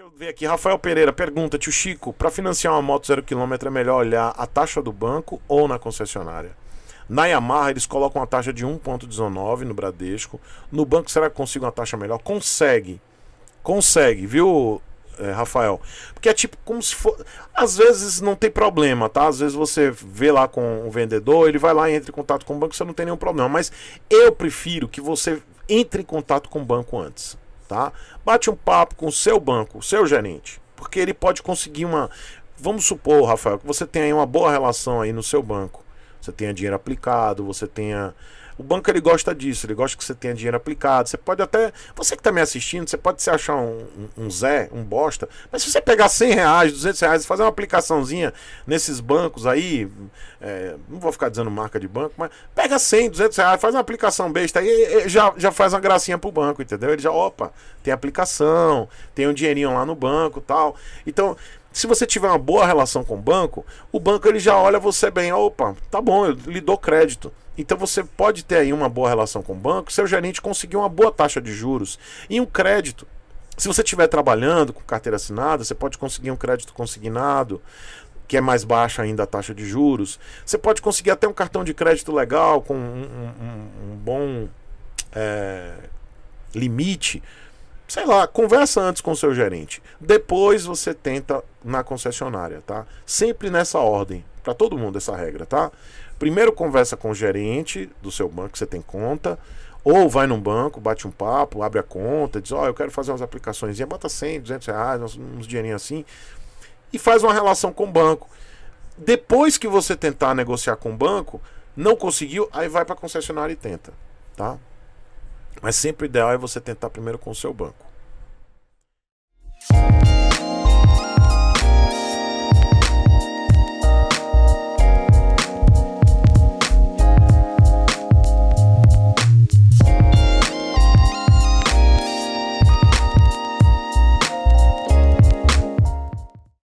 Deixa eu ver aqui. Rafael Pereira pergunta: Tio Chico, para financiar uma moto zero quilômetro é melhor olhar a taxa do banco ou na concessionária? Na Yamaha eles colocam a taxa de 1,19 no Bradesco. No banco, será que consigo uma taxa melhor? Consegue. Consegue, viu, eh, Rafael? Porque é tipo como se for. Às vezes não tem problema, tá? Às vezes você vê lá com o vendedor, ele vai lá e entra em contato com o banco, você não tem nenhum problema. Mas eu prefiro que você entre em contato com o banco antes tá? Bate um papo com o seu banco, o seu gerente, porque ele pode conseguir uma. Vamos supor, Rafael, que você tem aí uma boa relação aí no seu banco. Você tenha dinheiro aplicado, você tenha. O banco ele gosta disso, ele gosta que você tenha dinheiro aplicado. Você pode até. Você que está me assistindo, você pode se achar um, um, Zé, um bosta, mas se você pegar 100 reais, 200 reais, fazer uma aplicaçãozinha nesses bancos aí, é, não vou ficar dizendo marca de banco, mas pega 100, 200 reais, faz uma aplicação besta aí, e, e, já, já faz uma gracinha pro banco, entendeu? Ele já, opa, tem aplicação, tem um dinheirinho lá no banco tal. Então, se você tiver uma boa relação com o banco, o banco ele já olha você bem, opa, tá bom, eu lhe dou crédito. Então você pode ter aí uma boa relação com o banco, seu gerente conseguir uma boa taxa de juros e um crédito. Se você estiver trabalhando com carteira assinada, você pode conseguir um crédito consignado, que é mais baixa ainda a taxa de juros. Você pode conseguir até um cartão de crédito legal com um, um, um bom é, limite sei lá, conversa antes com o seu gerente. Depois você tenta na concessionária, tá? Sempre nessa ordem, para todo mundo essa regra, tá? Primeiro conversa com o gerente do seu banco que você tem conta, ou vai num banco, bate um papo, abre a conta, diz, ó, oh, eu quero fazer umas aplicações, bota 100, 200 reais, uns, uns dinheirinhos assim, e faz uma relação com o banco. Depois que você tentar negociar com o banco, não conseguiu, aí vai para concessionária e tenta, tá? Mas sempre o ideal é você tentar primeiro com o seu banco.